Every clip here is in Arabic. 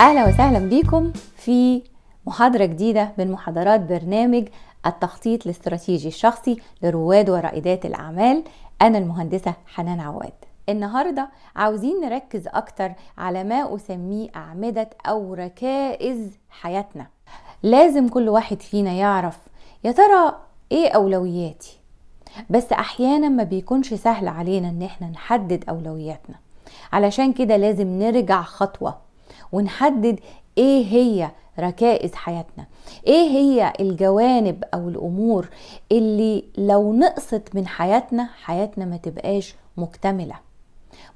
اهلا وسهلا بيكم في محاضرة جديدة من محاضرات برنامج التخطيط الاستراتيجي الشخصي لرواد ورائدات الأعمال أنا المهندسة حنان عواد النهاردة عاوزين نركز أكتر على ما أسميه أعمدة أو ركائز حياتنا لازم كل واحد فينا يعرف يا ترى إيه أولوياتي بس أحيانا ما بيكونش سهل علينا إن احنا نحدد أولوياتنا علشان كده لازم نرجع خطوة ونحدد ايه هي ركائز حياتنا ايه هي الجوانب او الامور اللي لو نقصت من حياتنا حياتنا ما تبقاش مكتمله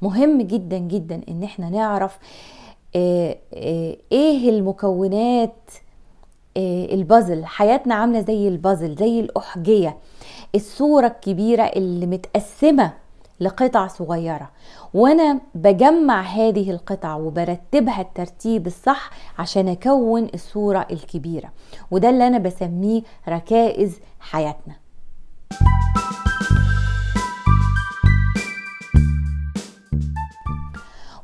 مهم جدا جدا ان احنا نعرف آه، آه، ايه المكونات آه، البازل حياتنا عامله زي البازل زي الاحجيه الصوره الكبيره اللي متقسمه لقطع صغيرة وأنا بجمع هذه القطع وبرتبها الترتيب الصح عشان أكون الصورة الكبيرة وده اللي أنا بسميه ركائز حياتنا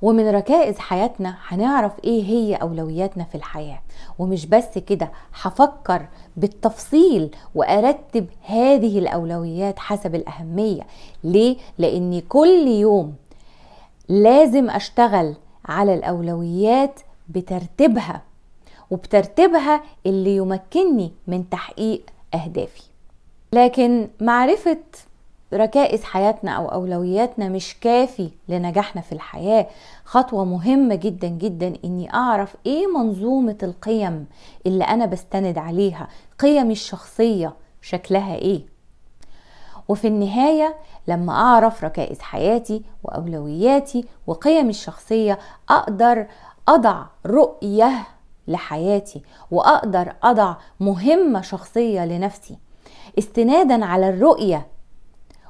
ومن ركائز حياتنا هنعرف ايه هي اولوياتنا في الحياه ومش بس كده هفكر بالتفصيل وارتب هذه الاولويات حسب الاهميه ليه لان كل يوم لازم اشتغل على الاولويات بترتيبها وبترتيبها اللي يمكنني من تحقيق اهدافي لكن معرفه ركائز حياتنا او اولوياتنا مش كافي لنجاحنا في الحياه خطوه مهمه جدا جدا اني اعرف ايه منظومه القيم اللي انا بستند عليها قيمي الشخصيه شكلها ايه وفي النهاية لما أعرف ركائز حياتي وأولوياتي وقيمي الشخصية أقدر أضع رؤية لحياتي وأقدر أضع مهمة شخصية لنفسي استنادا على الرؤية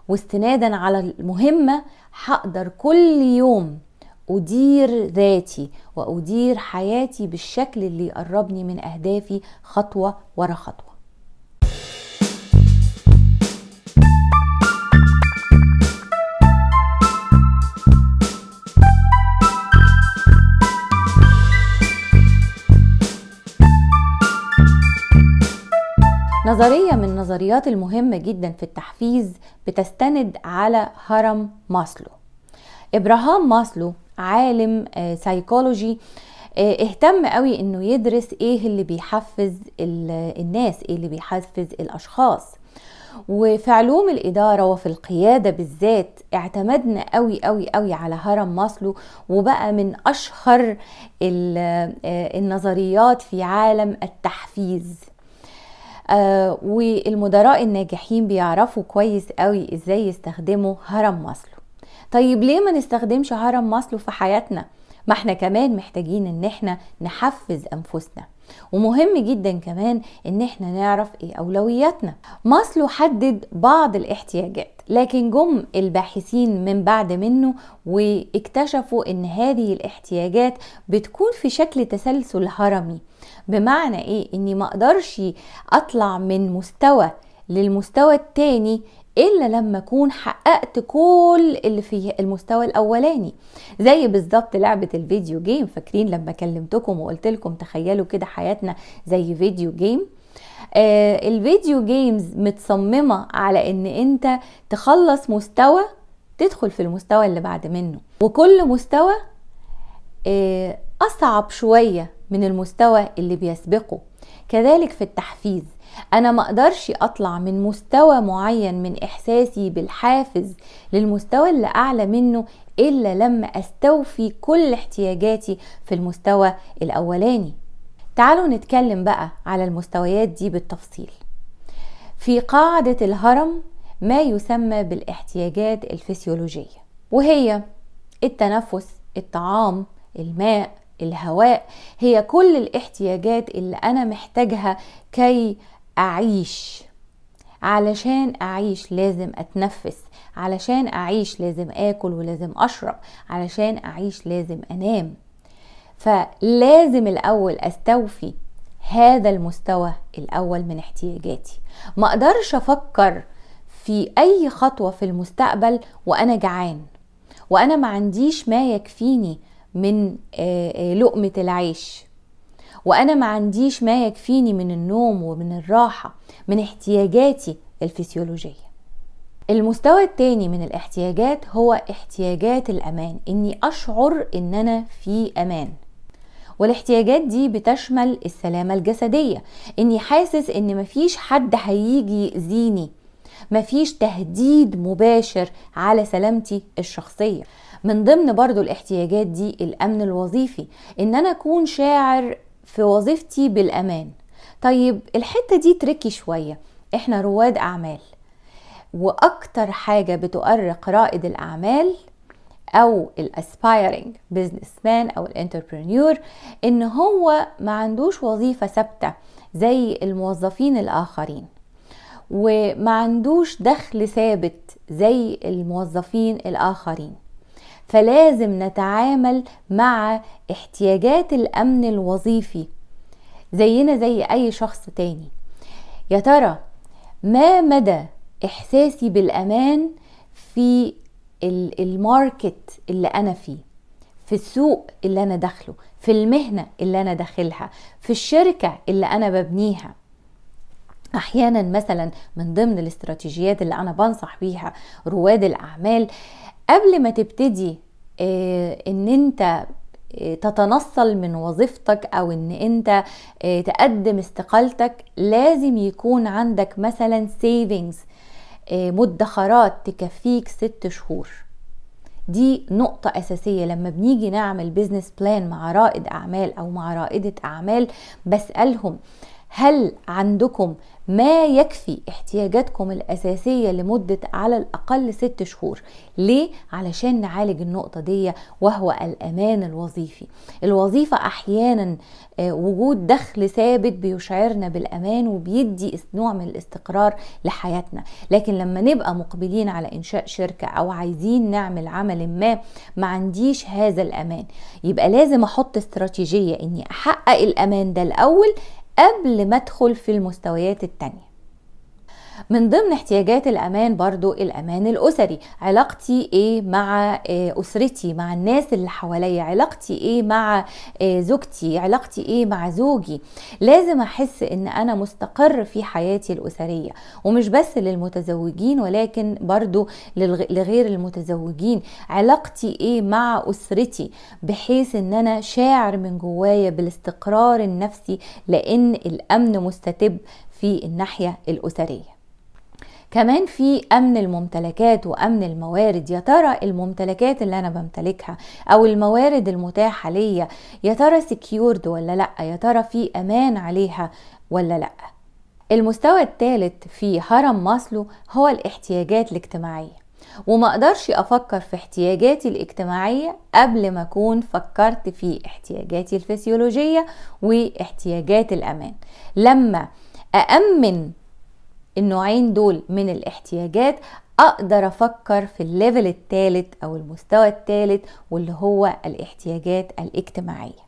واستنادا على المهمة هقدر كل يوم أدير ذاتي وأدير حياتي بالشكل اللي يقربني من أهدافي خطوة ورا خطوة نظرية من النظريات المهمة جدا في التحفيز بتستند على هرم ماسلو إبراهام ماسلو عالم سايكولوجي آه، آه، اهتم قوي انه يدرس ايه اللي بيحفز الناس ايه اللي بيحفز الاشخاص وفي علوم الإدارة وفي القيادة بالذات اعتمدنا قوي قوي قوي على هرم ماسلو وبقى من أشهر آه، النظريات في عالم التحفيز آه، والمدراء الناجحين بيعرفوا كويس قوي ازاي يستخدموا هرم ماسلو طيب ليه ما نستخدمش هرم ماسلو في حياتنا ما احنا كمان محتاجين ان احنا نحفز انفسنا ومهم جدا كمان ان احنا نعرف ايه اولوياتنا ماسلو حدد بعض الاحتياجات لكن جم الباحثين من بعد منه واكتشفوا ان هذه الاحتياجات بتكون في شكل تسلسل هرمي بمعنى ايه اني ما اقدرش اطلع من مستوى للمستوى التاني الا لما اكون حققت كل اللي في المستوى الاولاني زي بالظبط لعبه الفيديو جيم فاكرين لما كلمتكم وقلت لكم تخيلوا كده حياتنا زي فيديو جيم آه الفيديو جيمز متصممه على ان انت تخلص مستوى تدخل في المستوى اللي بعد منه وكل مستوى آه اصعب شويه من المستوى اللي بيسبقه كذلك في التحفيز انا ما اقدرش اطلع من مستوى معين من احساسي بالحافز للمستوى اللي اعلى منه الا لما استوفي كل احتياجاتي في المستوى الاولاني تعالوا نتكلم بقى على المستويات دي بالتفصيل في قاعده الهرم ما يسمى بالاحتياجات الفسيولوجيه وهي التنفس الطعام الماء الهواء هي كل الاحتياجات اللي انا محتاجها كي أعيش علشان أعيش لازم أتنفس علشان أعيش لازم آكل ولازم أشرب علشان أعيش لازم أنام فلازم الأول أستوفي هذا المستوى الأول من احتياجاتي ما أقدرش أفكر في أي خطوة في المستقبل وأنا جعان وأنا ما عنديش ما يكفيني من آه، آه، لقمة العيش وانا ما عنديش ما يكفيني من النوم ومن الراحه من احتياجاتي الفسيولوجيه المستوى التاني من الاحتياجات هو احتياجات الامان اني اشعر ان انا في امان والاحتياجات دي بتشمل السلامة الجسدية اني حاسس ان مفيش حد هيجي يأذيني مفيش تهديد مباشر على سلامتي الشخصية من ضمن برضو الاحتياجات دي الامن الوظيفي ان انا اكون شاعر في وظيفتي بالامان طيب الحته دي تركي شويه احنا رواد اعمال واكتر حاجه بتؤرق رائد الاعمال او الاسبايرنج بزنس مان او الانتربرنيور ان هو ما عندوش وظيفه ثابته زي الموظفين الاخرين وما عندوش دخل ثابت زي الموظفين الاخرين فلازم نتعامل مع احتياجات الامن الوظيفي زينا زي اي شخص تاني يا ترى ما مدى احساسي بالامان في الماركت اللي انا فيه في السوق اللي انا داخله في المهنه اللي انا داخلها في الشركه اللي انا ببنيها احيانا مثلا من ضمن الاستراتيجيات اللي انا بنصح بيها رواد الاعمال قبل ما تبتدي آه، ان انت آه، تتنصل من وظيفتك او ان انت آه، تقدم استقالتك لازم يكون عندك مثلا سيفنجز مدخرات تكفيك ست شهور دي نقطة أساسية لما بنيجي نعمل بيزنس بلان مع رائد أعمال أو مع رائدة أعمال بسألهم هل عندكم ما يكفي احتياجاتكم الأساسية لمدة على الأقل ست شهور ليه؟ علشان نعالج النقطة دي وهو الأمان الوظيفي الوظيفة أحيانا آه، وجود دخل ثابت بيشعرنا بالأمان وبيدي نوع من الاستقرار لحياتنا لكن لما نبقى مقبلين على إنشاء شركة أو عايزين نعمل عمل ما ما عنديش هذا الأمان يبقى لازم أحط استراتيجية إني أحقق الأمان ده الأول قبل ما ادخل في المستويات التانية من ضمن احتياجات الامان برضو الامان الاسري علاقتي ايه مع آه، اسرتي مع الناس اللي حواليا علاقتي ايه مع آه، زوجتي علاقتي ايه مع زوجي لازم احس ان انا مستقر في حياتي الاسريه ومش بس للمتزوجين ولكن برضو لغير المتزوجين علاقتي ايه مع اسرتي بحيث ان انا شاعر من جوايا بالاستقرار النفسي لان الامن مستتب في الناحيه الاسريه كمان في امن الممتلكات وامن الموارد يا ترى الممتلكات اللي انا بمتلكها او الموارد المتاحه ليا يا ترى سكيورد ولا لا يا ترى في امان عليها ولا لا المستوى الثالث في هرم ماسلو هو الاحتياجات الاجتماعيه وما اقدرش افكر في احتياجاتي الاجتماعيه قبل ما اكون فكرت في احتياجاتي الفسيولوجيه واحتياجات الامان لما أأمن النوعين دول من الاحتياجات اقدر افكر في الليفل الثالث او المستوى الثالث واللي هو الاحتياجات الاجتماعيه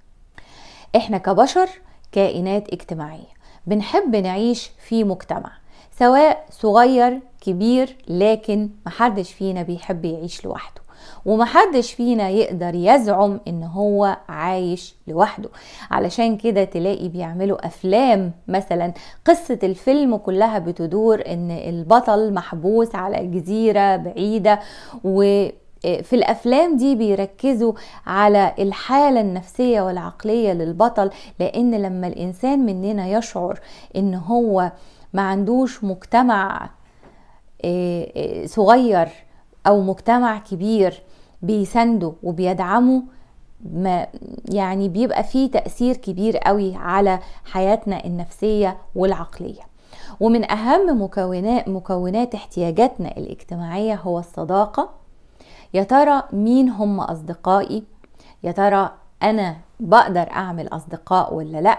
احنا كبشر كائنات اجتماعيه بنحب نعيش في مجتمع سواء صغير كبير لكن محدش فينا بيحب يعيش لوحده ومحدش فينا يقدر يزعم ان هو عايش لوحده علشان كده تلاقي بيعملوا افلام مثلا قصة الفيلم كلها بتدور ان البطل محبوس على جزيرة بعيدة و في الافلام دي بيركزوا على الحاله النفسيه والعقليه للبطل لان لما الانسان مننا يشعر ان هو ما عندوش مجتمع آه، آه، صغير او مجتمع كبير بيسنده وبيدعمه ما يعني بيبقى فيه تأثير كبير قوي على حياتنا النفسية والعقلية ومن أهم مكونات, مكونات احتياجاتنا الاجتماعية هو الصداقة يا ترى مين هم أصدقائي يا ترى أنا بقدر اعمل اصدقاء ولا لا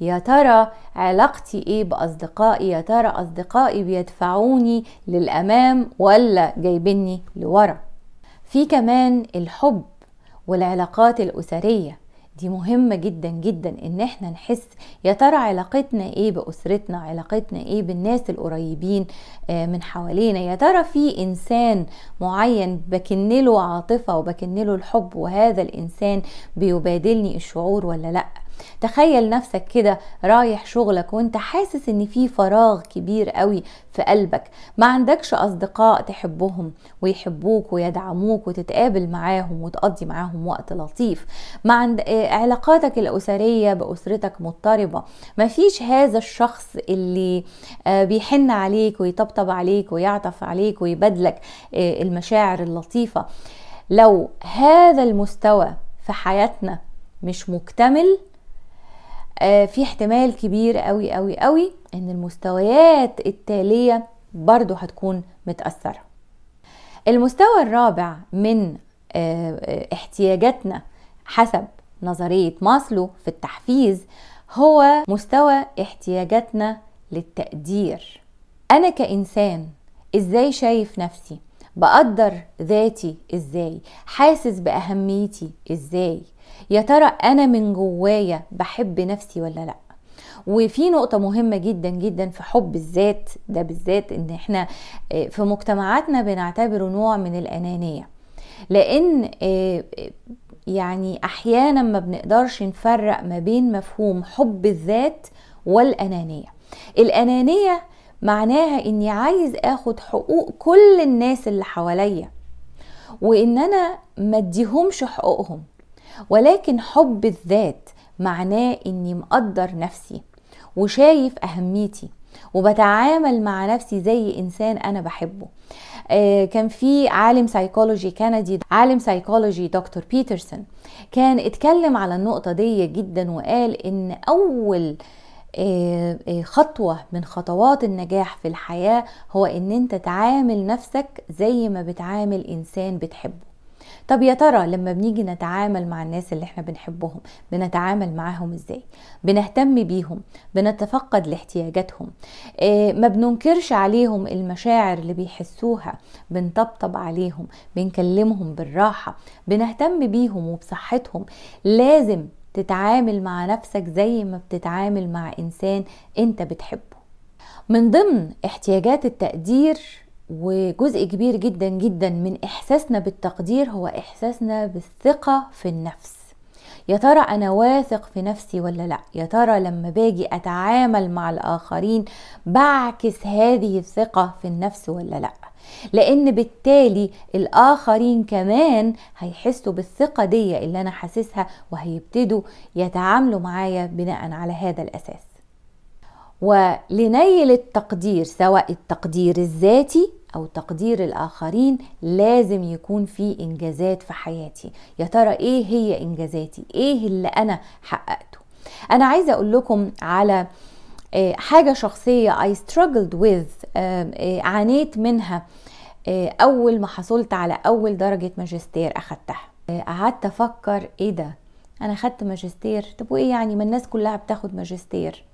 يا ترى علاقتي ايه باصدقائي يا ترى اصدقائي بيدفعوني للامام ولا جايبني لورا في كمان الحب والعلاقات الاسريه دي مهمة جدا جدا ان احنا نحس يا ترى علاقتنا ايه باسرتنا علاقتنا ايه بالناس القريبين آه، من حوالينا يا ترى في انسان معين بكن له عاطفة وبكن له الحب وهذا الانسان بيبادلني الشعور ولا لأ تخيل نفسك كده رايح شغلك وانت حاسس ان في فراغ كبير قوي في قلبك ما عندكش اصدقاء تحبهم ويحبوك ويدعموك وتتقابل معاهم وتقضي معاهم وقت لطيف ما عند آه، علاقاتك الاسريه باسرتك مضطربه ما فيش هذا الشخص اللي آه، بيحن عليك ويطبطب عليك ويعطف عليك ويبادلك آه، المشاعر اللطيفه لو هذا المستوى في حياتنا مش مكتمل آه، في احتمال كبير قوي قوي قوي ان المستويات التالية برضو هتكون متأثرة المستوى الرابع من آه، آه، احتياجاتنا حسب نظرية ماسلو في التحفيز هو مستوى احتياجاتنا للتقدير أنا كإنسان إزاي شايف نفسي بقدر ذاتي إزاي حاسس بأهميتي إزاي يا ترى انا من جوايا بحب نفسي ولا لا وفي نقطة مهمة جدا جدا في حب الذات ده بالذات ان احنا آه، في مجتمعاتنا بنعتبره نوع من الانانية لان آه، آه، يعني احيانا ما بنقدرش نفرق ما بين مفهوم حب الذات والانانية الانانية معناها اني عايز اخد حقوق كل الناس اللي حواليا وان انا ما اديهمش حقوقهم ولكن حب الذات معناه اني مقدر نفسي وشايف اهميتي وبتعامل مع نفسي زي انسان انا بحبه آه، كان في عالم سايكولوجي كندي عالم سايكولوجي دكتور بيترسون كان اتكلم على النقطة دي جدا وقال ان اول آه، آه، خطوة من خطوات النجاح في الحياة هو ان انت تعامل نفسك زي ما بتعامل انسان بتحبه طب يا ترى لما بنيجي نتعامل مع الناس اللي احنا بنحبهم بنتعامل معاهم ازاي بنهتم بيهم بنتفقد لاحتياجاتهم اه ما بننكرش عليهم المشاعر اللي بيحسوها بنطبطب عليهم بنكلمهم بالراحة بنهتم بيهم وبصحتهم لازم تتعامل مع نفسك زي ما بتتعامل مع انسان انت بتحبه من ضمن احتياجات التقدير وجزء كبير جدا جدا من احساسنا بالتقدير هو احساسنا بالثقه في النفس يا ترى انا واثق في نفسي ولا لا يا ترى لما باجي اتعامل مع الاخرين بعكس هذه الثقه في النفس ولا لا لان بالتالي الاخرين كمان هيحسوا بالثقه دي اللي انا حاسسها وهيبتدوا يتعاملوا معايا بناء على هذا الاساس ولنيل التقدير سواء التقدير الذاتي او تقدير الاخرين لازم يكون في انجازات في حياتي يا ترى ايه هي انجازاتي ايه اللي انا حققته انا عايزه اقول لكم على آه، حاجه شخصيه I struggled with آه، عانيت منها آه، اول ما حصلت على اول درجه ماجستير اخدتها قعدت افكر ايه ده انا خدت ماجستير طب وايه يعني ما الناس كلها بتاخد ماجستير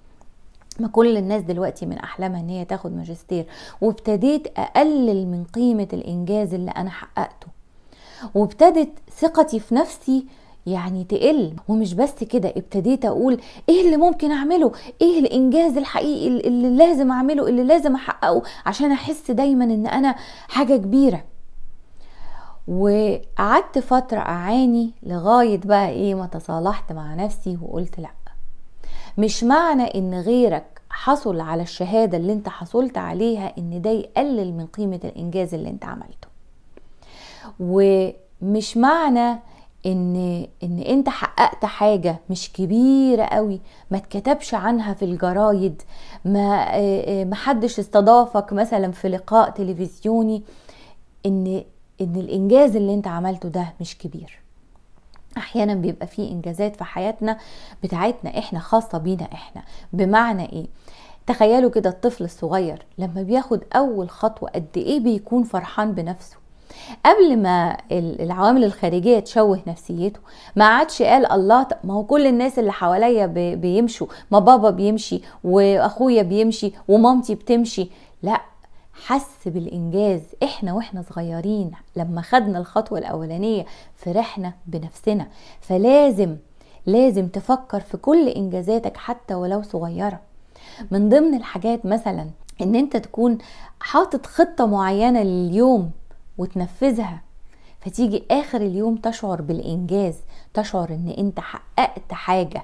ما كل الناس دلوقتي من احلامها ان هي تاخد ماجستير وابتديت اقلل من قيمه الانجاز اللي انا حققته وابتدت ثقتي في نفسي يعني تقل ومش بس كده ابتديت اقول ايه اللي ممكن اعمله ايه الانجاز الحقيقي اللي لازم اعمله اللي لازم احققه عشان احس دايما ان انا حاجه كبيره وقعدت فتره اعاني لغايه بقى ايه ما تصالحت مع نفسي وقلت لا مش معنى ان غيرك حصل على الشهادة اللي انت حصلت عليها ان ده يقلل من قيمة الانجاز اللي انت عملته ومش معنى ان ان انت حققت حاجه مش كبيره قوي ما تكتبش عنها في الجرايد ما آه، ما حدش استضافك مثلا في لقاء تلفزيوني ان ان الانجاز اللي انت عملته ده مش كبير احيانا بيبقى في انجازات في حياتنا بتاعتنا احنا خاصه بينا احنا بمعنى ايه تخيلوا كده الطفل الصغير لما بياخد اول خطوه قد ايه بيكون فرحان بنفسه قبل ما العوامل الخارجيه تشوه نفسيته ما عادش قال الله ما هو كل الناس اللي حواليا بيمشوا ما بابا بيمشي واخويا بيمشي ومامتي بتمشي لا حس بالانجاز احنا واحنا صغيرين لما خدنا الخطوه الاولانيه فرحنا بنفسنا فلازم لازم تفكر في كل انجازاتك حتى ولو صغيره من ضمن الحاجات مثلا ان انت تكون حاطط خطه معينه لليوم وتنفذها فتيجي اخر اليوم تشعر بالانجاز تشعر ان انت حققت حاجه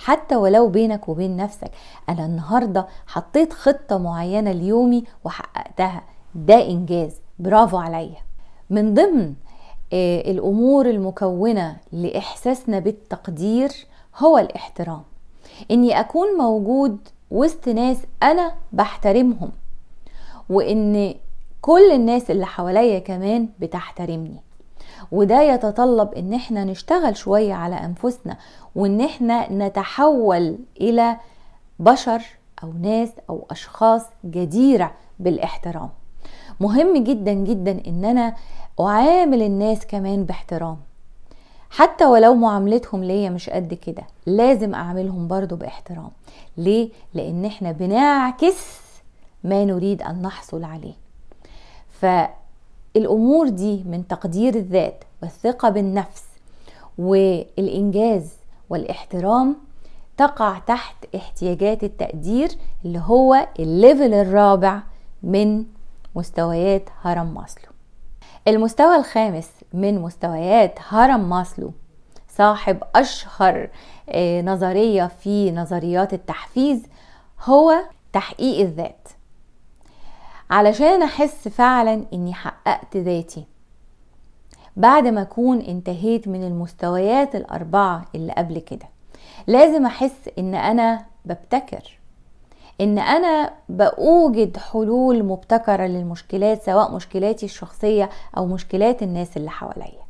حتى ولو بينك وبين نفسك انا النهارده حطيت خطه معينه ليومي وحققتها ده انجاز برافو عليا من ضمن آه، الامور المكونه لاحساسنا بالتقدير هو الاحترام اني اكون موجود وسط ناس انا بحترمهم وان كل الناس اللي حواليا كمان بتحترمني وده يتطلب ان احنا نشتغل شوية على انفسنا وان احنا نتحول الى بشر او ناس او اشخاص جديرة بالاحترام مهم جدا جدا ان انا اعامل الناس كمان باحترام حتى ولو معاملتهم ليا مش قد كده لازم اعملهم برضو باحترام ليه لان احنا بنعكس ما نريد ان نحصل عليه ف الامور دي من تقدير الذات والثقه بالنفس والانجاز والاحترام تقع تحت احتياجات التقدير اللي هو الليفل الرابع من مستويات هرم ماسلو المستوى الخامس من مستويات هرم ماسلو صاحب اشهر آه، نظريه في نظريات التحفيز هو تحقيق الذات علشان احس فعلا اني حققت ذاتي بعد ما اكون انتهيت من المستويات الاربعه اللي قبل كده لازم احس ان انا ببتكر ان انا باوجد حلول مبتكره للمشكلات سواء مشكلاتي الشخصيه او مشكلات الناس اللي حواليا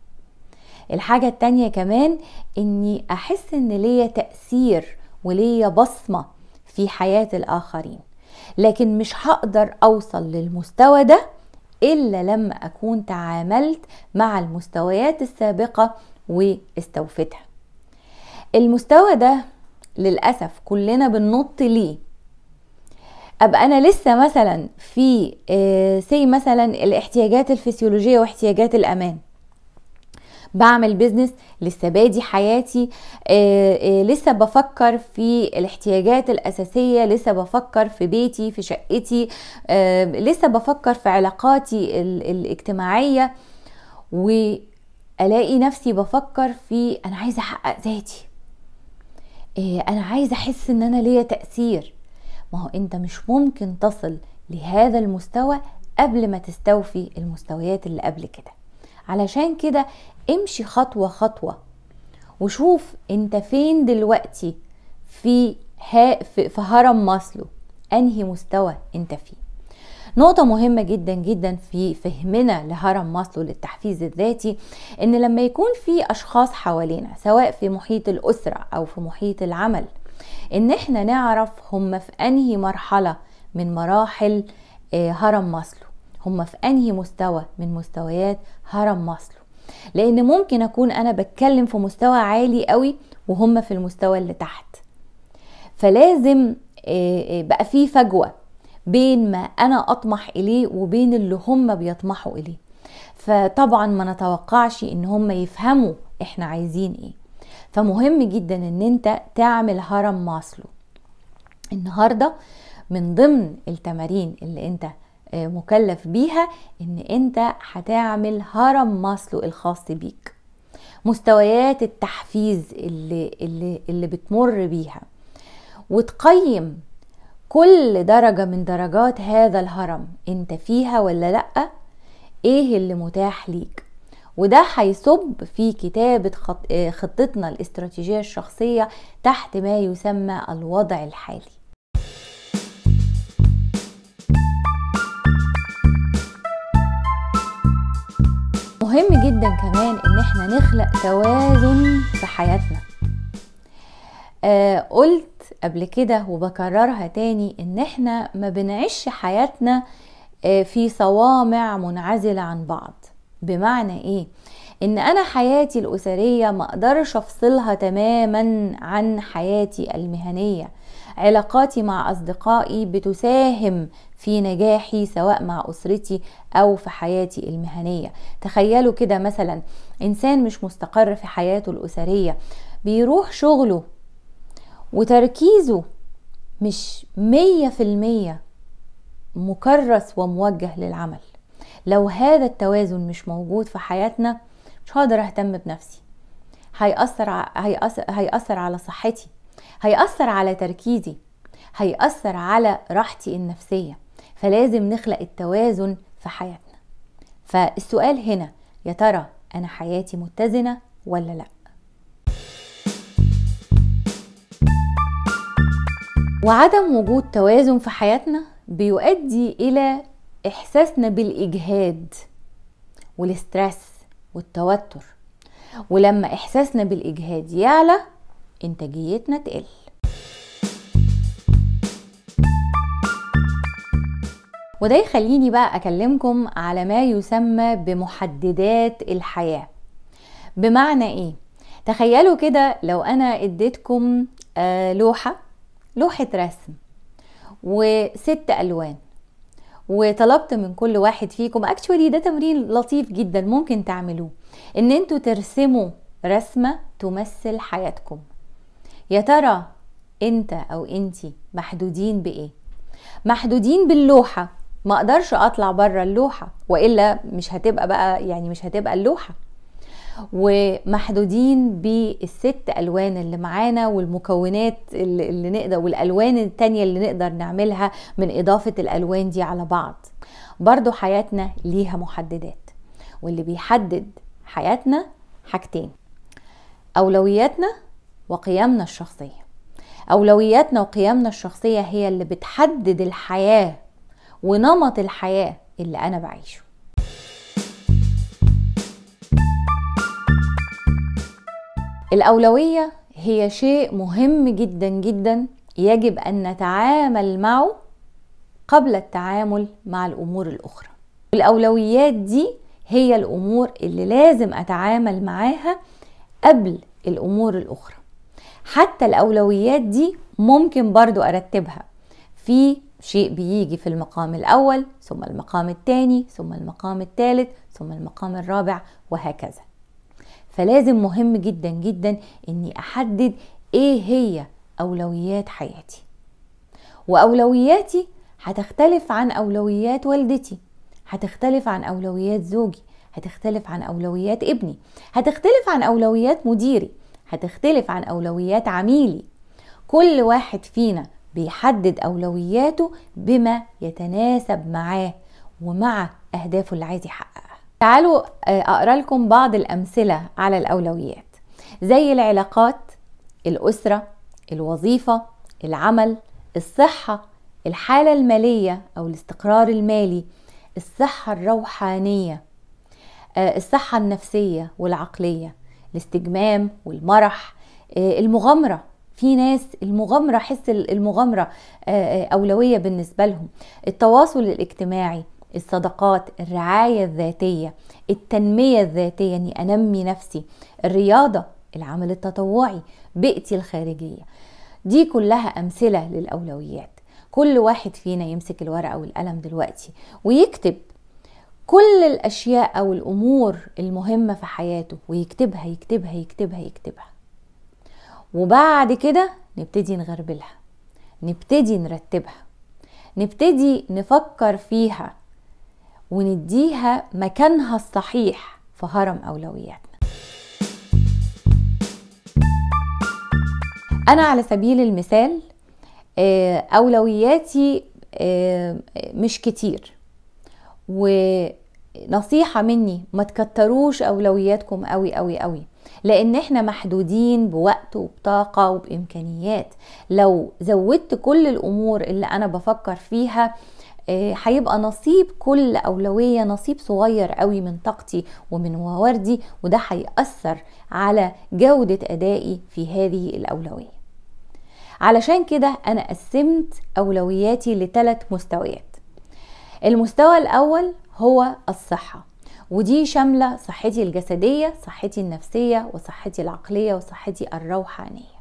الحاجه التانيه كمان اني احس ان ليا تاثير وليا بصمه في حياه الاخرين لكن مش هقدر اوصل للمستوى ده الا لما اكون تعاملت مع المستويات السابقه واستوفتها المستوى ده للاسف كلنا بننط ليه ابقى انا لسه مثلا في سي آه، مثلا الاحتياجات الفسيولوجيه واحتياجات الامان بعمل بيزنس لسه بادي حياتي آه، آه، لسه بفكر في الاحتياجات الاساسيه لسه بفكر في بيتي في شقتي آه، لسه بفكر في علاقاتي الاجتماعيه والاقي نفسي بفكر في انا عايزه احقق ذاتي انا عايزه احس ان انا ليا تاثير ما هو انت مش ممكن تصل لهذا المستوى قبل ما تستوفي المستويات اللي قبل كده علشان كده امشي خطوة خطوة وشوف انت فين دلوقتي في ها في هرم ماسلو انهي مستوى انت فيه نقطة مهمة جدا جدا في فهمنا لهرم ماسلو للتحفيز الذاتي ان لما يكون في اشخاص حوالينا سواء في محيط الاسرة او في محيط العمل ان احنا نعرف هم في انهي مرحلة من مراحل آه، هرم ماسلو هم في انهي مستوى من مستويات هرم ماسلو لان ممكن اكون انا بتكلم في مستوى عالي قوي وهم في المستوى اللي تحت فلازم آه، آه، بقى في فجوه بين ما انا اطمح اليه وبين اللي هم بيطمحوا اليه فطبعا ما نتوقعش ان هم يفهموا احنا عايزين ايه فمهم جدا ان انت تعمل هرم ماسلو النهارده من ضمن التمارين اللي انت آه، مكلف بيها ان انت هتعمل هرم ماسلو الخاص بيك مستويات التحفيز اللي, اللي, اللي بتمر بيها وتقيم كل درجة من درجات هذا الهرم انت فيها ولا لأ ايه اللي متاح ليك وده هيصب في كتابة آه، خطتنا الاستراتيجية الشخصية تحت ما يسمى الوضع الحالي مهم جدا كمان ان احنا نخلق توازن في حياتنا آه قلت قبل كده وبكررها تاني ان احنا ما بنعيش حياتنا آه في صوامع منعزلة عن بعض بمعنى ايه ان انا حياتي الاسريه ما اقدرش افصلها تماما عن حياتي المهنيه علاقاتي مع اصدقائي بتساهم في نجاحي سواء مع اسرتي او في حياتي المهنيه تخيلوا كده مثلا انسان مش مستقر في حياته الاسريه بيروح شغله وتركيزه مش مية في المية مكرس وموجه للعمل لو هذا التوازن مش موجود في حياتنا مش هقدر اهتم بنفسي هيأثر ع... هيأثر, على صحتي هيأثر على تركيزي هيأثر على راحتي النفسية فلازم نخلق التوازن في حياتنا فالسؤال هنا يا ترى أنا حياتي متزنة ولا لأ وعدم وجود توازن في حياتنا بيؤدي إلى إحساسنا بالإجهاد والستريس والتوتر ولما إحساسنا بالإجهاد يعلى إنتاجيتنا تقل وده يخليني بقى أكلمكم على ما يسمى بمحددات الحياة بمعنى إيه؟ تخيلوا كده لو أنا اديتكم آه، لوحة لوحة رسم وست ألوان وطلبت من كل واحد فيكم اكشولي ده تمرين لطيف جدا ممكن تعملوه ان انتوا ترسموا رسمه تمثل حياتكم يا ترى انت او انتي محدودين بايه محدودين باللوحه ما اقدرش اطلع بره اللوحه والا مش هتبقى بقى يعني مش هتبقى اللوحه ومحدودين بالست الوان اللي معانا والمكونات اللي نقدر والالوان التانية اللي نقدر نعملها من اضافة الالوان دي على بعض برضو حياتنا ليها محددات واللي بيحدد حياتنا حاجتين اولوياتنا وقيمنا الشخصية اولوياتنا وقيمنا الشخصية هي اللي بتحدد الحياة ونمط الحياة اللي انا بعيشه الأولوية هي شيء مهم جدا جدا يجب أن نتعامل معه قبل التعامل مع الأمور الأخرى الأولويات دي هي الأمور اللي لازم أتعامل معاها قبل الأمور الأخرى حتى الأولويات دي ممكن برضو أرتبها في شيء بيجي في المقام الأول ثم المقام الثاني ثم المقام الثالث ثم المقام الرابع وهكذا فلازم مهم جدا جدا اني احدد ايه هي اولويات حياتي واولوياتي هتختلف عن اولويات والدتي هتختلف عن اولويات زوجي هتختلف عن اولويات ابني هتختلف عن اولويات مديري هتختلف عن اولويات عميلي كل واحد فينا بيحدد اولوياته بما يتناسب معاه ومع اهدافه اللي عايز يحققها تعالوا آه، اقرا لكم بعض الامثله على الاولويات زي العلاقات الاسره الوظيفه العمل الصحه الحاله الماليه او الاستقرار المالي الصحه الروحانيه آه، الصحه النفسيه والعقليه الاستجمام والمرح آه، المغامره في ناس المغامره حس المغامره اولويه بالنسبه لهم التواصل الاجتماعي الصدقات الرعاية الذاتية التنمية الذاتية أني يعني أنمي نفسي الرياضة العمل التطوعي بيئتي الخارجية دي كلها أمثلة للأولويات كل واحد فينا يمسك الورقة والقلم دلوقتي ويكتب كل الأشياء أو الأمور المهمة في حياته ويكتبها يكتبها يكتبها يكتبها وبعد كده نبتدي نغربلها نبتدي نرتبها نبتدي نفكر فيها ونديها مكانها الصحيح في هرم أولوياتنا أنا على سبيل المثال آه، أولوياتي آه، مش كتير ونصيحة مني ما تكتروش أولوياتكم أوي أوي أوي لان احنا محدودين بوقت وبطاقه وبامكانيات لو زودت كل الامور اللي انا بفكر فيها آه، هيبقى نصيب كل أولوية نصيب صغير قوي من طاقتي ومن مواردي وده هيأثر على جودة أدائي في هذه الأولوية علشان كده أنا قسمت أولوياتي لثلاث مستويات المستوى الأول هو الصحة ودي شاملة صحتي الجسدية صحتي النفسية وصحتي العقلية وصحتي الروحانية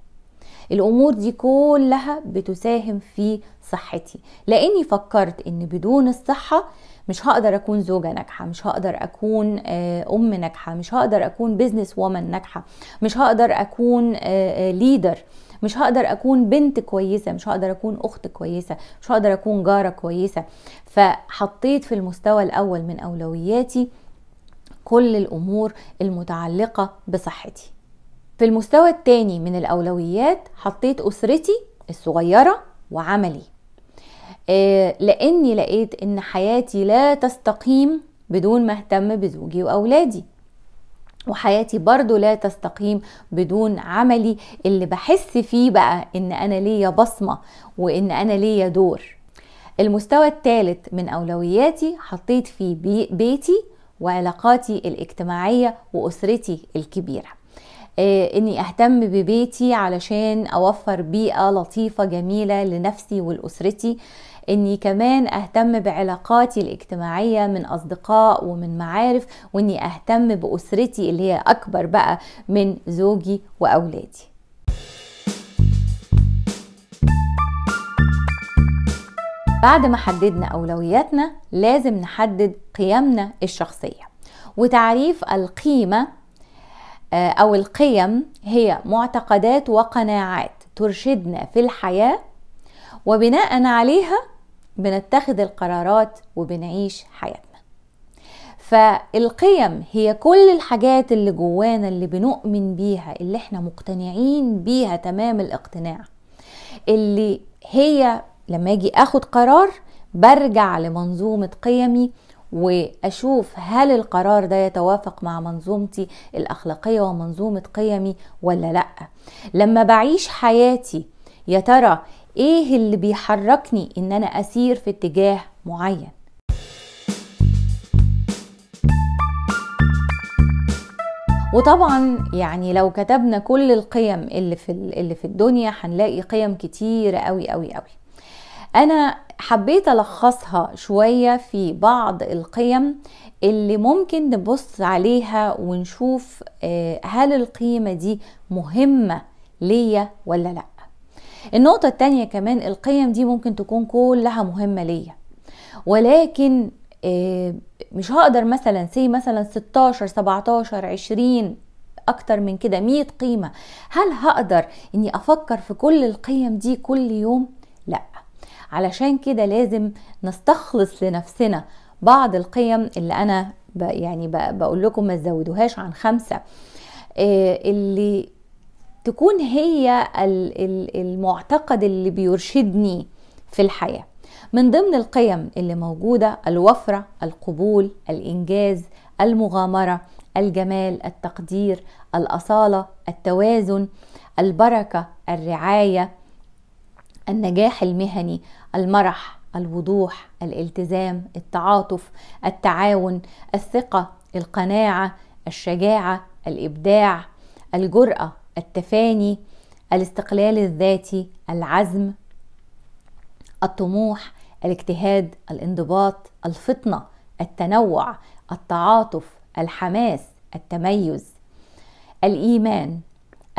الامور دي كلها بتساهم في صحتي لاني فكرت ان بدون الصحه مش هقدر اكون زوجه ناجحه مش هقدر اكون آه، ام ناجحه مش هقدر اكون بيزنس وومن ناجحه مش هقدر اكون ليدر آه، آه، مش هقدر اكون بنت كويسه مش هقدر اكون اخت كويسه مش هقدر اكون جاره كويسه فحطيت في المستوى الاول من اولوياتي كل الامور المتعلقه بصحتي في المستوى الثاني من الأولويات حطيت أسرتي الصغيرة وعملي آه، لأني لقيت إن حياتي لا تستقيم بدون ما أهتم بزوجي وأولادي وحياتي برضو لا تستقيم بدون عملي اللي بحس فيه بقى إن أنا ليا بصمة وإن أنا ليا دور المستوى الثالث من أولوياتي حطيت فيه بيتي وعلاقاتي الاجتماعية وأسرتي الكبيرة آه، اني اهتم ببيتي علشان اوفر بيئه لطيفه جميله لنفسي ولاسرتي اني كمان اهتم بعلاقاتي الاجتماعيه من اصدقاء ومن معارف واني اهتم باسرتي اللي هي اكبر بقى من زوجي واولادي بعد ما حددنا اولوياتنا لازم نحدد قيمنا الشخصيه وتعريف القيمه آه، أو القيم هي معتقدات وقناعات ترشدنا في الحياة وبناء عليها بنتخذ القرارات وبنعيش حياتنا فالقيم هي كل الحاجات اللي جوانا اللي بنؤمن بيها اللي احنا مقتنعين بيها تمام الاقتناع اللي هي لما اجي اخد قرار برجع لمنظومة قيمي واشوف هل القرار ده يتوافق مع منظومتي الاخلاقيه ومنظومه قيمي ولا لا لما بعيش حياتي يا ترى ايه اللي بيحركني ان انا اسير في اتجاه معين وطبعا يعني لو كتبنا كل القيم اللي في اللي في الدنيا هنلاقي قيم كتير قوي قوي قوي انا حبيت ألخصها شوية في بعض القيم اللي ممكن نبص عليها ونشوف آه، هل القيمة دي مهمة ليا ولا لأ النقطة التانية كمان القيم دي ممكن تكون كلها مهمة ليا ولكن آه، مش هقدر مثلا سي مثلا 16 17 20 اكتر من كده 100 قيمة هل هقدر اني افكر في كل القيم دي كل يوم علشان كده لازم نستخلص لنفسنا بعض القيم اللي انا يعني بقول لكم ما تزودوهاش عن خمسه آه، اللي تكون هي المعتقد اللي بيرشدني في الحياه من ضمن القيم اللي موجوده الوفره القبول الانجاز المغامره الجمال التقدير الاصاله التوازن البركه الرعايه النجاح المهني المرح الوضوح الالتزام التعاطف التعاون الثقه القناعه الشجاعه الابداع الجراه التفاني الاستقلال الذاتي العزم الطموح الاجتهاد الانضباط الفطنه التنوع التعاطف الحماس التميز الايمان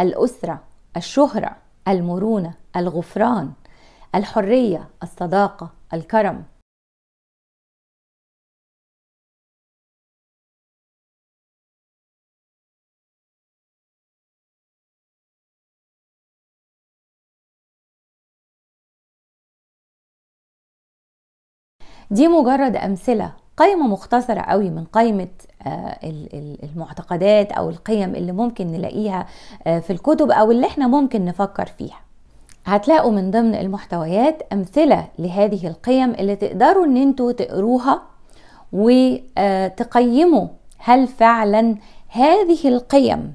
الاسره الشهره المرونه الغفران الحريه الصداقه الكرم دي مجرد امثله قائمه مختصره قوي من قائمه آه، المعتقدات او القيم اللي ممكن نلاقيها آه، في الكتب او اللي احنا ممكن نفكر فيها هتلاقوا من ضمن المحتويات امثله لهذه القيم اللي تقدروا ان انتوا تقروها وتقيموا هل فعلا هذه القيم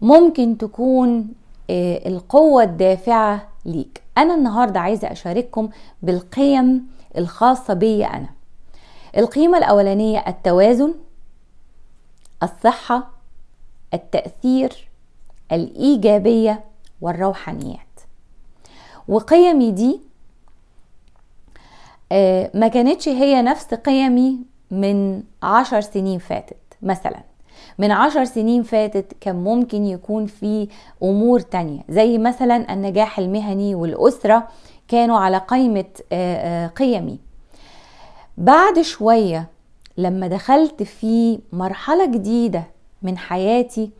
ممكن تكون آه، القوه الدافعه ليك انا النهارده عايزه اشارككم بالقيم الخاصه بي انا القيمه الاولانيه التوازن الصحه التاثير الايجابيه والروحانيات وقيمي دي آه، ما كانتش هي نفس قيمي من عشر سنين فاتت مثلا من عشر سنين فاتت كان ممكن يكون في أمور تانية زي مثلا النجاح المهني والأسرة كانوا على قائمة آه، آه، قيمي بعد شوية لما دخلت في مرحلة جديدة من حياتي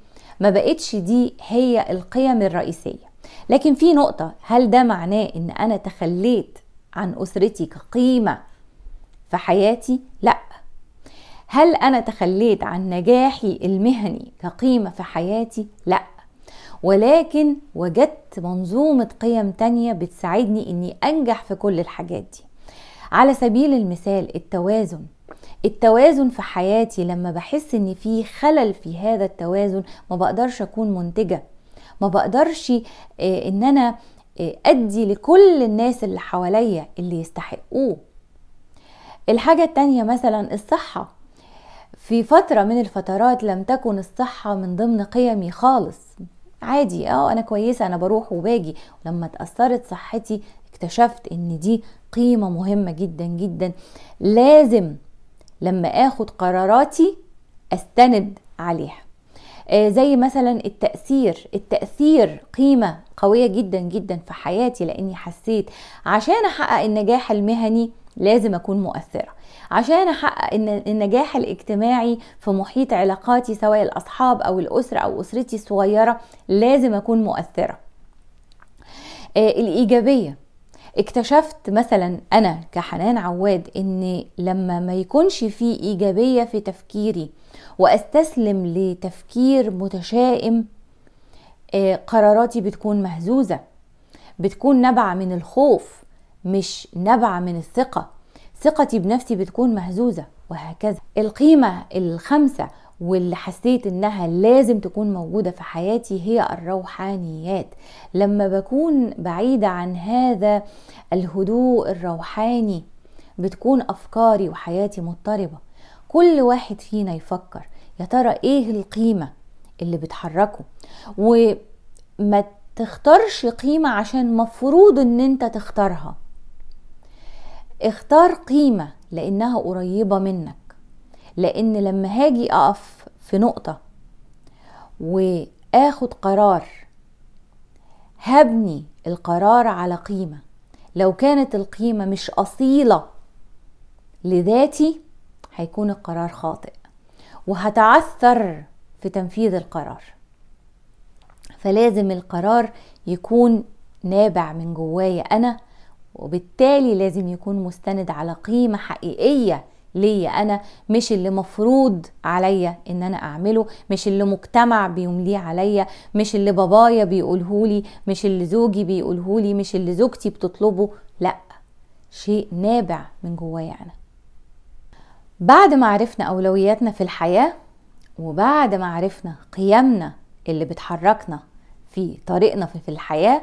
ما بقتش دي هي القيم الرئيسية لكن في نقطة هل ده معناه ان انا تخليت عن اسرتي كقيمة في حياتي؟ لا هل انا تخليت عن نجاحي المهني كقيمة في حياتي؟ لا ولكن وجدت منظومة قيم تانية بتساعدني اني انجح في كل الحاجات دي على سبيل المثال التوازن التوازن في حياتي لما بحس ان في خلل في هذا التوازن ما بقدرش اكون منتجه ما بقدرش آه، ان انا آه، ادي لكل الناس اللي حواليا اللي يستحقوه الحاجة التانية مثلا الصحة في فترة من الفترات لم تكن الصحة من ضمن قيمي خالص عادي اه انا كويسة انا بروح وباجي ولما اتأثرت صحتي اكتشفت ان دي قيمة مهمة جدا جدا لازم لما اخد قراراتي استند عليها آه، زي مثلا التأثير التأثير قيمة قوية جدا جدا في حياتي لأني حسيت عشان أحقق النجاح المهني لازم أكون مؤثرة عشان احقق النجاح الاجتماعي في محيط علاقاتي سواء الاصحاب او الاسره او اسرتي الصغيره لازم اكون مؤثره آه، الايجابيه اكتشفت مثلا انا كحنان عواد ان لما ما يكونش في ايجابيه في تفكيري واستسلم لتفكير متشائم آه، قراراتي بتكون مهزوزه بتكون نابعه من الخوف مش نابعه من الثقه ثقتي بنفسي بتكون مهزوزه وهكذا القيمه الخامسه واللي حسيت انها لازم تكون موجودة في حياتي هي الروحانيات لما بكون بعيدة عن هذا الهدوء الروحاني بتكون افكاري وحياتي مضطربة كل واحد فينا يفكر يا ترى ايه القيمه اللي بتحركه وما تختارش قيمه عشان مفروض ان انت تختارها اختار قيمه لانها قريبه منك لان لما هاجي اقف في نقطه واخد قرار هبني القرار على قيمه لو كانت القيمه مش اصيله لذاتي هيكون القرار خاطئ وهتعثر في تنفيذ القرار فلازم القرار يكون نابع من جوايا انا وبالتالي لازم يكون مستند على قيمة حقيقية ليا انا مش اللي مفروض عليا ان انا اعمله مش اللي مجتمع بيمليه عليا مش اللي بابايا بيقولهولي مش اللي زوجي بيقولهولي مش اللي زوجتي بتطلبه لا شيء نابع من جوايا انا بعد ما عرفنا أولوياتنا في الحياة وبعد ما عرفنا قيمنا اللي بتحركنا في طريقنا في الحياة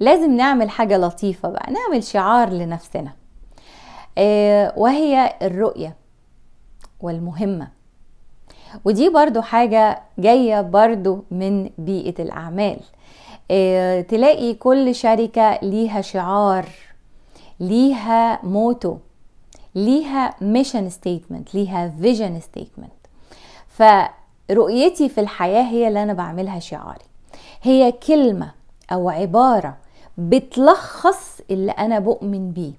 لازم نعمل حاجة لطيفة بقى نعمل شعار لنفسنا آه، وهي الرؤية والمهمة ودي برضو حاجة جاية برضو من بيئة الأعمال آه، تلاقي كل شركة ليها شعار ليها موتو ليها ميشن ستيتمنت ليها فيجن ستيتمنت فرؤيتي في الحياة هي اللي أنا بعملها شعاري هي كلمة أو عبارة بتلخص اللي أنا بؤمن بيه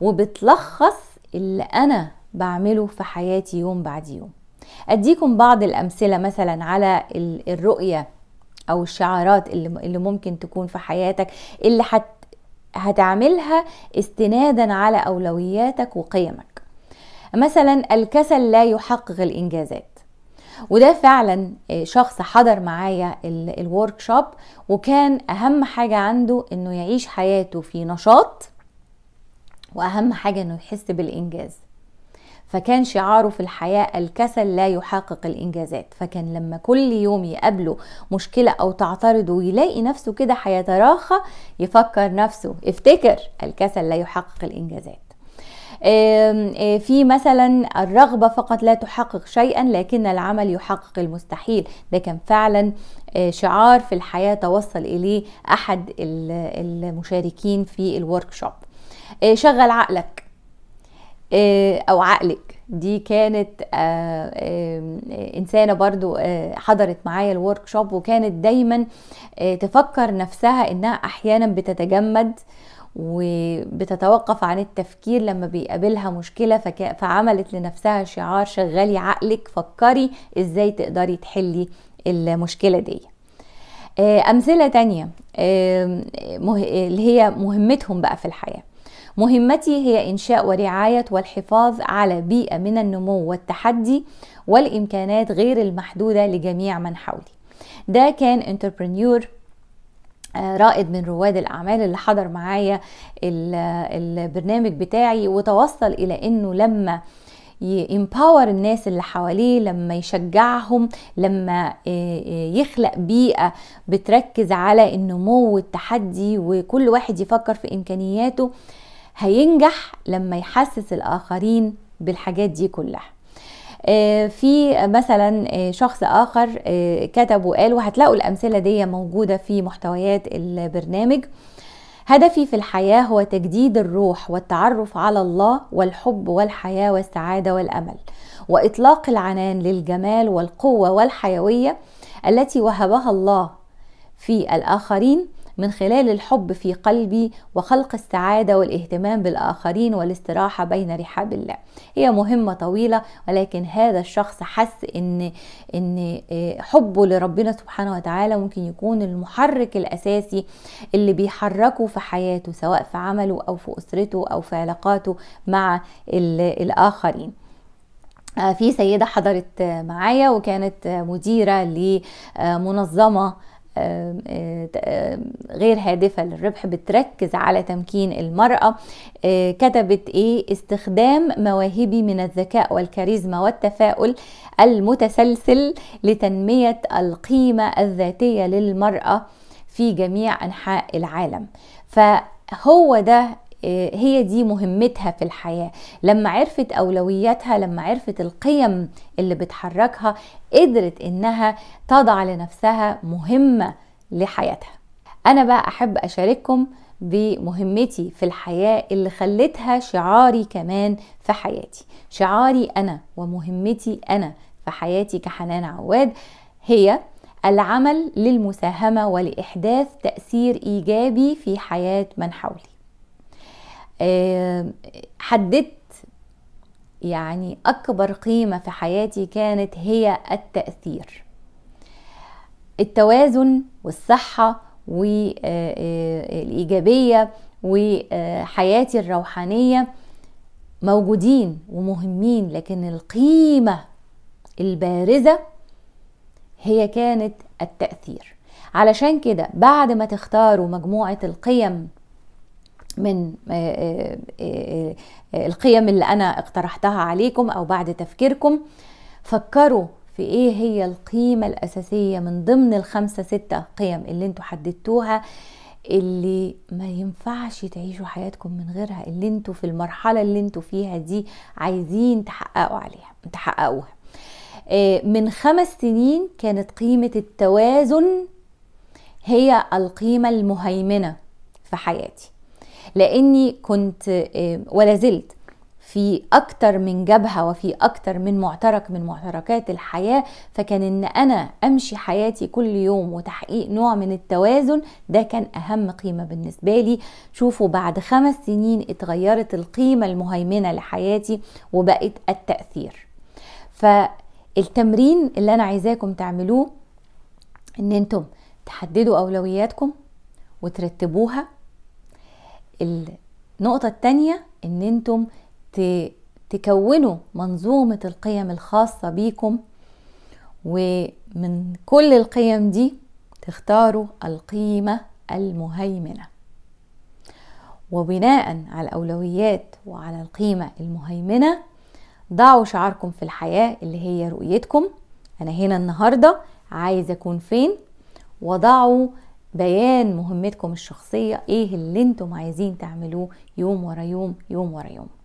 وبتلخص اللي أنا بعمله في حياتي يوم بعد يوم أديكم بعض الأمثلة مثلا على الرؤية أو الشعارات اللي ممكن تكون في حياتك اللي حتى هتعملها استنادا على أولوياتك وقيمك مثلا الكسل لا يحقق الإنجازات وده فعلا آه، شخص حضر معايا الورك شوب وكان أهم حاجة عنده إنه يعيش حياته في نشاط وأهم حاجة إنه يحس بالإنجاز فكان شعاره في الحياة الكسل لا يحقق الإنجازات فكان لما كل يوم يقابله مشكلة أو تعترضه ويلاقي نفسه كده هيتراخى يفكر نفسه افتكر الكسل لا يحقق الإنجازات في مثلا الرغبة فقط لا تحقق شيئا لكن العمل يحقق المستحيل ده كان فعلا شعار في الحياة توصل إليه أحد المشاركين في الوركشوب شغل عقلك آه، او عقلك دي كانت آه، آه، انسانه برضو حضرت معايا الورك شوب وكانت دايما تفكر نفسها انها احيانا بتتجمد وبتتوقف عن التفكير لما بيقابلها مشكله فك... فعملت لنفسها شعار شغلي عقلك فكري ازاي تقدري تحلي المشكله دي امثله تانية اللي هي مهمتهم بقى في الحياه مهمتي هي إنشاء ورعاية والحفاظ على بيئة من النمو والتحدي والإمكانات غير المحدودة لجميع من حولي ده كان انتربرنيور آه، رائد من رواد الاعمال اللي حضر معايا البرنامج بتاعي وتوصل الى انه لما يمباور الناس اللي حواليه لما يشجعهم لما آه، آه، يخلق بيئة بتركز على النمو والتحدي وكل واحد يفكر في إمكانياته هينجح لما يحسس الآخرين بالحاجات دي كلها آه، في مثلا آه، شخص اخر آه، كتب وقال وهتلاقوا الامثله دي موجوده في محتويات البرنامج هدفي في الحياه هو تجديد الروح والتعرف على الله والحب والحياه والسعاده والامل واطلاق العنان للجمال والقوه والحيويه التي وهبها الله في الاخرين من خلال الحب في قلبي وخلق السعادة والاهتمام بالآخرين والاستراحة بين رحاب الله هي مهمة طويلة ولكن هذا الشخص حس إن, إن آه، حبه لربنا سبحانه وتعالى ممكن يكون المحرك الأساسي اللي بيحركه في حياته سواء في عمله أو في أسرته أو في علاقاته مع الآخرين آه، في سيدة حضرت معايا وكانت مديرة لمنظمة آه، غير هادفة للربح بتركز على تمكين المرأة آه، كتبت ايه استخدام مواهبي من الذكاء والكاريزما والتفاؤل المتسلسل لتنمية القيمة الذاتية للمرأة في جميع أنحاء العالم فهو ده إيه، هي دي مهمتها في الحياه لما عرفت اولوياتها لما عرفت القيم اللي بتحركها قدرت انها تضع لنفسها مهمه لحياتها انا بقى احب اشارككم بمهمتي في الحياه اللي خلتها شعاري كمان في حياتي شعاري انا ومهمتي انا في حياتي كحنان عواد هي العمل للمساهمه ولاحداث تاثير ايجابي في حياه من حولي حددت يعني اكبر قيمه في حياتي كانت هي التاثير التوازن والصحه والايجابيه آه، آه، وحياتي آه، الروحانيه موجودين ومهمين لكن القيمه البارزه هي كانت التاثير علشان كده بعد ما تختاروا مجموعه القيم من آه، آه، آه، القيم اللي انا اقترحتها عليكم او بعد تفكيركم فكروا في ايه هي القيمة الاساسية من ضمن الخمسة ستة قيم اللي انتوا حددتوها اللي ما ينفعش تعيشوا حياتكم من غيرها اللي انتوا في المرحلة اللي انتوا فيها دي عايزين تحققوا عليها تحققوها من خمس سنين كانت قيمة التوازن هي القيمة المهيمنة في حياتي لاني كنت آه، ولا زلت في أكتر من جبهة وفي أكتر من معترك من معتركات الحياة فكان إن أنا أمشي حياتي كل يوم وتحقيق نوع من التوازن ده كان أهم قيمة بالنسبة لي شوفوا بعد خمس سنين اتغيرت القيمة المهيمنة لحياتي وبقت التأثير فالتمرين اللي أنا عايزاكم تعملوه إن أنتم تحددوا أولوياتكم وترتبوها النقطة التانية ان انتم تكونوا منظومة القيم الخاصة بيكم ومن كل القيم دي تختاروا القيمة المهيمنة وبناء على الأولويات وعلى القيمة المهيمنة ضعوا شعاركم في الحياة اللي هي رؤيتكم أنا هنا النهاردة عايز أكون فين وضعوا بيان مهمتكم الشخصية ايه اللي انتم عايزين تعملوه يوم ورا يوم يوم ورا يوم